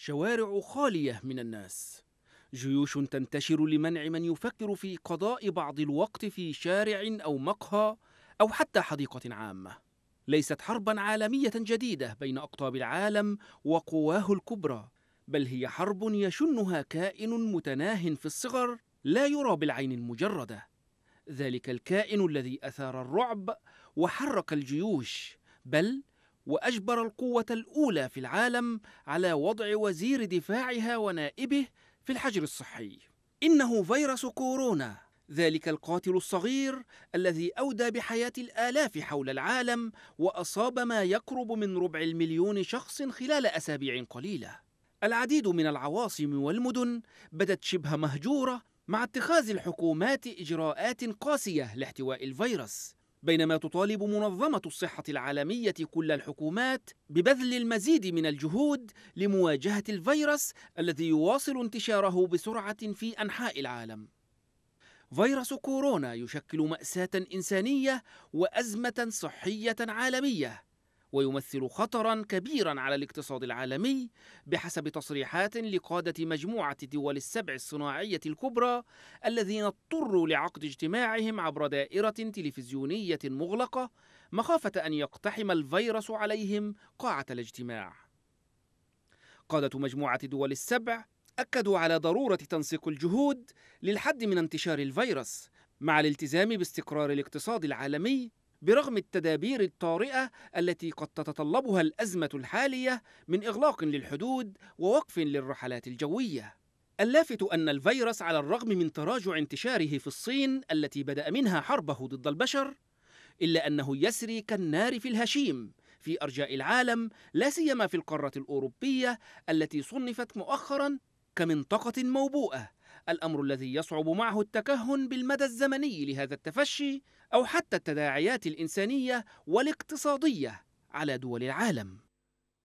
شوارع خالية من الناس جيوش تنتشر لمنع من يفكر في قضاء بعض الوقت في شارع أو مقهى أو حتى حديقة عامة ليست حربا عالمية جديدة بين أقطاب العالم وقواه الكبرى بل هي حرب يشنها كائن متناه في الصغر لا يرى بالعين المجردة ذلك الكائن الذي أثار الرعب وحرك الجيوش بل وأجبر القوة الأولى في العالم على وضع وزير دفاعها ونائبه في الحجر الصحي. إنه فيروس كورونا، ذلك القاتل الصغير الذي أودى بحياة الآلاف حول العالم وأصاب ما يقرب من ربع المليون شخص خلال أسابيع قليلة. العديد من العواصم والمدن بدت شبه مهجورة مع اتخاذ الحكومات إجراءات قاسية لاحتواء الفيروس بينما تطالب منظمة الصحة العالمية كل الحكومات ببذل المزيد من الجهود لمواجهة الفيروس الذي يواصل انتشاره بسرعة في أنحاء العالم. فيروس كورونا يشكل مأساة إنسانية وأزمة صحية عالمية ويمثل خطرا كبيرا على الاقتصاد العالمي بحسب تصريحات لقادة مجموعة الدول السبع الصناعية الكبرى الذين اضطروا لعقد اجتماعهم عبر دائرة تلفزيونية مغلقة مخافة أن يقتحم الفيروس عليهم قاعة الاجتماع. قادة مجموعة الدول السبع أكدوا على ضرورة تنسيق الجهود للحد من انتشار الفيروس مع الالتزام باستقرار الاقتصاد العالمي برغم التدابير الطارئه التي قد تتطلبها الازمه الحاليه من اغلاق للحدود ووقف للرحلات الجويه اللافت ان الفيروس على الرغم من تراجع انتشاره في الصين التي بدا منها حربه ضد البشر الا انه يسري كالنار في الهشيم في ارجاء العالم لا سيما في القاره الاوروبيه التي صنفت مؤخرا كمنطقه موبوءه الأمر الذي يصعب معه التكهن بالمدى الزمني لهذا التفشي أو حتى التداعيات الإنسانية والاقتصادية على دول العالم